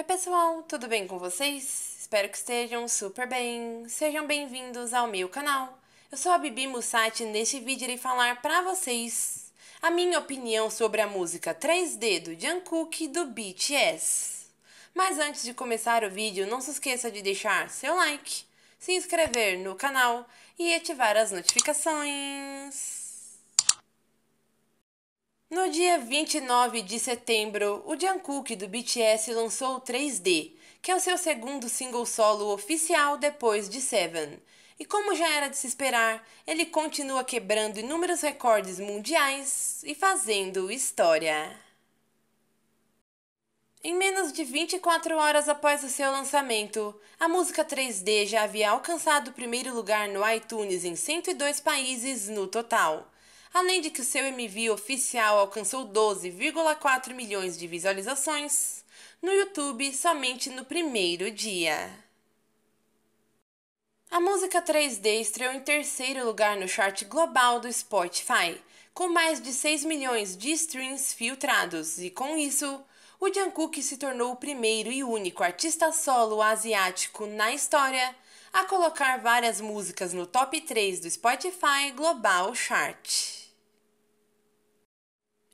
Oi, pessoal, tudo bem com vocês? Espero que estejam super bem. Sejam bem-vindos ao meu canal. Eu sou a Bibi Mussati e neste vídeo irei falar para vocês a minha opinião sobre a música 3D do Jungkook do BTS. Mas antes de começar o vídeo, não se esqueça de deixar seu like, se inscrever no canal e ativar as notificações. No dia 29 de setembro, o Jungkook do BTS lançou o 3D, que é o seu segundo single solo oficial depois de Seven. E como já era de se esperar, ele continua quebrando inúmeros recordes mundiais e fazendo história. Em menos de 24 horas após o seu lançamento, a música 3D já havia alcançado o primeiro lugar no iTunes em 102 países no total além de que o seu MV oficial alcançou 12,4 milhões de visualizações no YouTube somente no primeiro dia. A música 3D estreou em terceiro lugar no chart global do Spotify, com mais de 6 milhões de streams filtrados, e com isso, o Jungkook se tornou o primeiro e único artista solo asiático na história a colocar várias músicas no top 3 do Spotify Global Chart.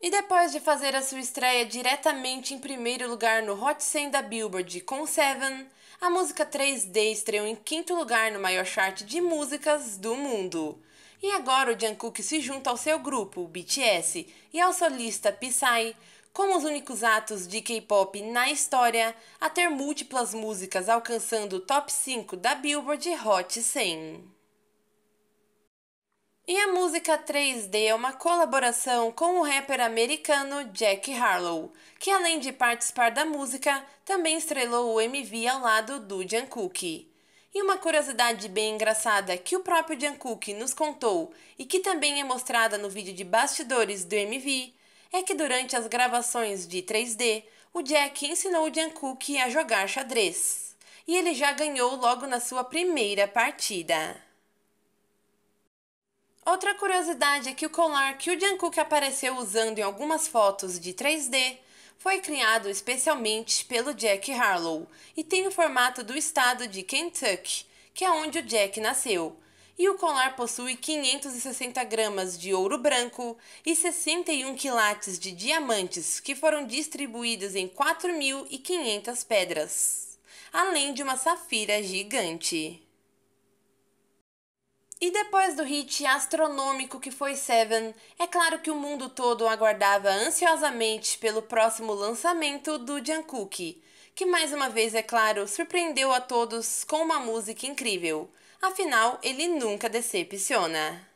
E depois de fazer a sua estreia diretamente em primeiro lugar no Hot 100 da Billboard com Seven, a música 3D estreou em quinto lugar no maior chart de músicas do mundo. E agora o Jungkook se junta ao seu grupo, o BTS, e ao solista Psy, como os únicos atos de K-pop na história a ter múltiplas músicas alcançando o top 5 da Billboard Hot 100. E a música 3D é uma colaboração com o rapper americano Jack Harlow, que além de participar da música, também estrelou o MV ao lado do Jungkook. E uma curiosidade bem engraçada que o próprio Jungkook nos contou e que também é mostrada no vídeo de bastidores do MV é que durante as gravações de 3D, o Jack ensinou o Jungkook a jogar xadrez. E ele já ganhou logo na sua primeira partida. Outra curiosidade é que o colar que o Jungkook apareceu usando em algumas fotos de 3D foi criado especialmente pelo Jack Harlow e tem o formato do estado de Kentucky, que é onde o Jack nasceu. E o colar possui 560 gramas de ouro branco e 61 quilates de diamantes, que foram distribuídos em 4.500 pedras, além de uma safira gigante. E depois do hit astronômico que foi Seven, é claro que o mundo todo aguardava ansiosamente pelo próximo lançamento do Jungkook, que mais uma vez, é claro, surpreendeu a todos com uma música incrível. Afinal, ele nunca decepciona.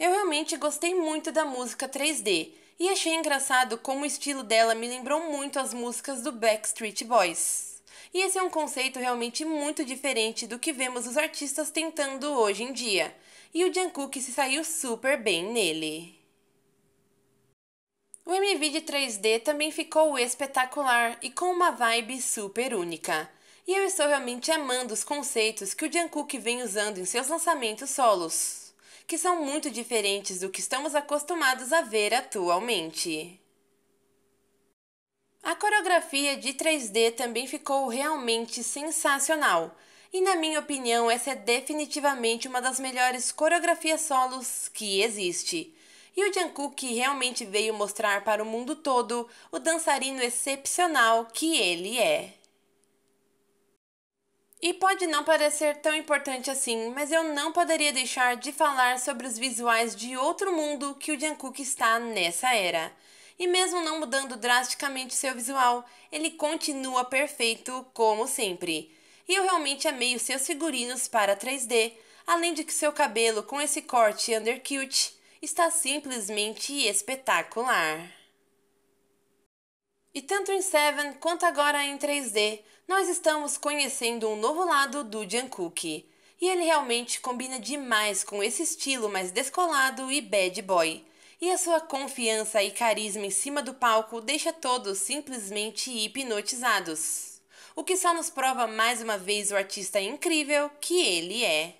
Eu realmente gostei muito da música 3D e achei engraçado como o estilo dela me lembrou muito as músicas do Backstreet Boys. E esse é um conceito realmente muito diferente do que vemos os artistas tentando hoje em dia. E o Jungkook se saiu super bem nele. O MV de 3D também ficou espetacular e com uma vibe super única. E eu estou realmente amando os conceitos que o Jungkook vem usando em seus lançamentos solos, que são muito diferentes do que estamos acostumados a ver atualmente. A coreografia de 3D também ficou realmente sensacional. E na minha opinião, essa é definitivamente uma das melhores coreografias solos que existe. E o Jungkook realmente veio mostrar para o mundo todo o dançarino excepcional que ele é. E pode não parecer tão importante assim, mas eu não poderia deixar de falar sobre os visuais de outro mundo que o Jungkook está nessa era e mesmo não mudando drasticamente seu visual, ele continua perfeito como sempre. E eu realmente amei os seus figurinos para 3D, além de que seu cabelo com esse corte undercut está simplesmente espetacular. E tanto em Seven quanto agora em 3D, nós estamos conhecendo um novo lado do Jungkook. E ele realmente combina demais com esse estilo mais descolado e bad boy e a sua confiança e carisma em cima do palco deixa todos simplesmente hipnotizados. O que só nos prova mais uma vez o artista incrível que ele é.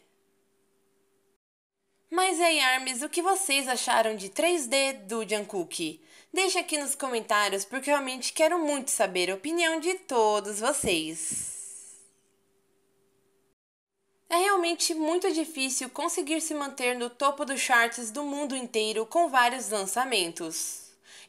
Mas aí, Armes, o que vocês acharam de 3D do Jungkook? Deixe aqui nos comentários porque realmente quero muito saber a opinião de todos vocês. É realmente muito difícil conseguir se manter no topo dos charts do mundo inteiro com vários lançamentos.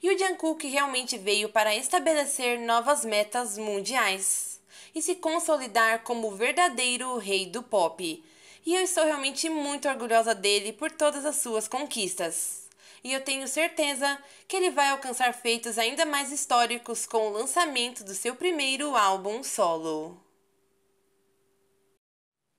E o Jungkook realmente veio para estabelecer novas metas mundiais e se consolidar como o verdadeiro rei do pop. E eu estou realmente muito orgulhosa dele por todas as suas conquistas e eu tenho certeza que ele vai alcançar feitos ainda mais históricos com o lançamento do seu primeiro álbum solo.